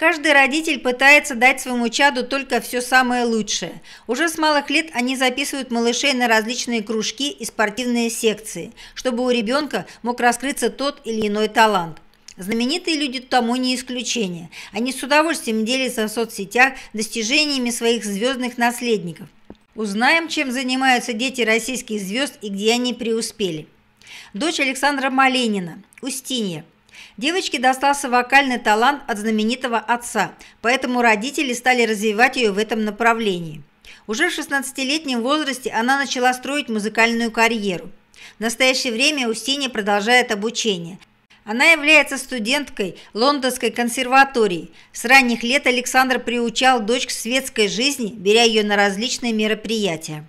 Каждый родитель пытается дать своему чаду только все самое лучшее. Уже с малых лет они записывают малышей на различные кружки и спортивные секции, чтобы у ребенка мог раскрыться тот или иной талант. Знаменитые люди тому не исключение. Они с удовольствием делятся в соцсетях достижениями своих звездных наследников. Узнаем, чем занимаются дети российских звезд и где они преуспели. Дочь Александра Маленина, Устинья – Девочке достался вокальный талант от знаменитого отца, поэтому родители стали развивать ее в этом направлении. Уже в 16-летнем возрасте она начала строить музыкальную карьеру. В настоящее время Устинья продолжает обучение. Она является студенткой Лондонской консерватории. С ранних лет Александр приучал дочь к светской жизни, беря ее на различные мероприятия.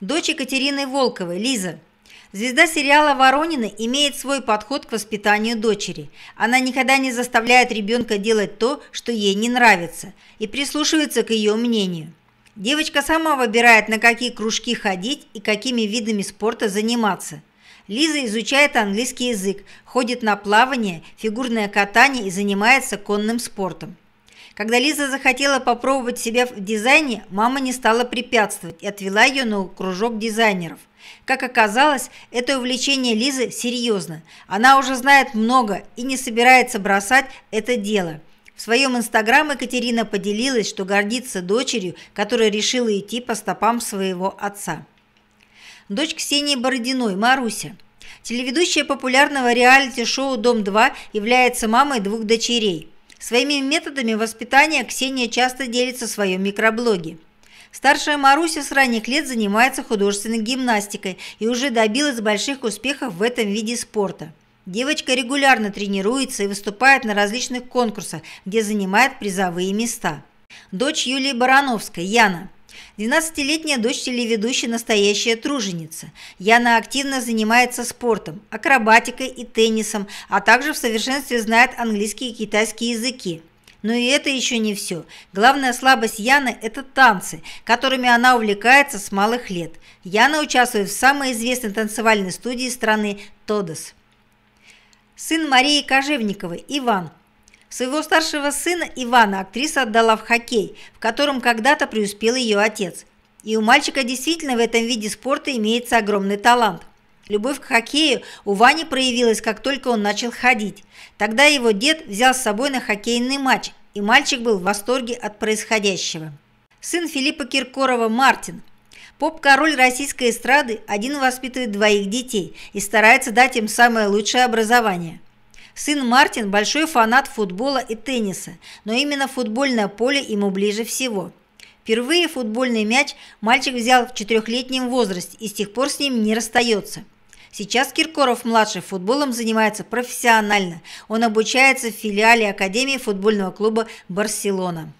Дочь Екатерины Волковой, Лиза – Звезда сериала «Воронины» имеет свой подход к воспитанию дочери. Она никогда не заставляет ребенка делать то, что ей не нравится, и прислушивается к ее мнению. Девочка сама выбирает, на какие кружки ходить и какими видами спорта заниматься. Лиза изучает английский язык, ходит на плавание, фигурное катание и занимается конным спортом. Когда Лиза захотела попробовать себя в дизайне, мама не стала препятствовать и отвела ее на кружок дизайнеров. Как оказалось, это увлечение Лизы серьезно. Она уже знает много и не собирается бросать это дело. В своем инстаграм Екатерина поделилась, что гордится дочерью, которая решила идти по стопам своего отца. Дочь Ксении Бородиной, Маруся. Телеведущая популярного реалити-шоу «Дом-2» является мамой двух дочерей. Своими методами воспитания Ксения часто делится в своем микроблоге. Старшая Маруся с ранних лет занимается художественной гимнастикой и уже добилась больших успехов в этом виде спорта. Девочка регулярно тренируется и выступает на различных конкурсах, где занимает призовые места. Дочь Юлии Барановской, Яна, 12-летняя дочь телеведущей настоящая труженица. Яна активно занимается спортом, акробатикой и теннисом, а также в совершенстве знает английский и китайский языки. Но и это еще не все. Главная слабость Яны – это танцы, которыми она увлекается с малых лет. Яна участвует в самой известной танцевальной студии страны «Тодос». Сын Марии Кожевниковой, Иван, Своего старшего сына Ивана актриса отдала в хоккей, в котором когда-то преуспел ее отец. И у мальчика действительно в этом виде спорта имеется огромный талант. Любовь к хоккею у Вани проявилась, как только он начал ходить. Тогда его дед взял с собой на хоккейный матч, и мальчик был в восторге от происходящего. Сын Филиппа Киркорова Мартин. Поп-король российской эстрады один воспитывает двоих детей и старается дать им самое лучшее образование – Сын Мартин – большой фанат футбола и тенниса, но именно футбольное поле ему ближе всего. Впервые футбольный мяч мальчик взял в четырехлетнем возрасте и с тех пор с ним не расстается. Сейчас Киркоров-младший футболом занимается профессионально. Он обучается в филиале Академии футбольного клуба «Барселона».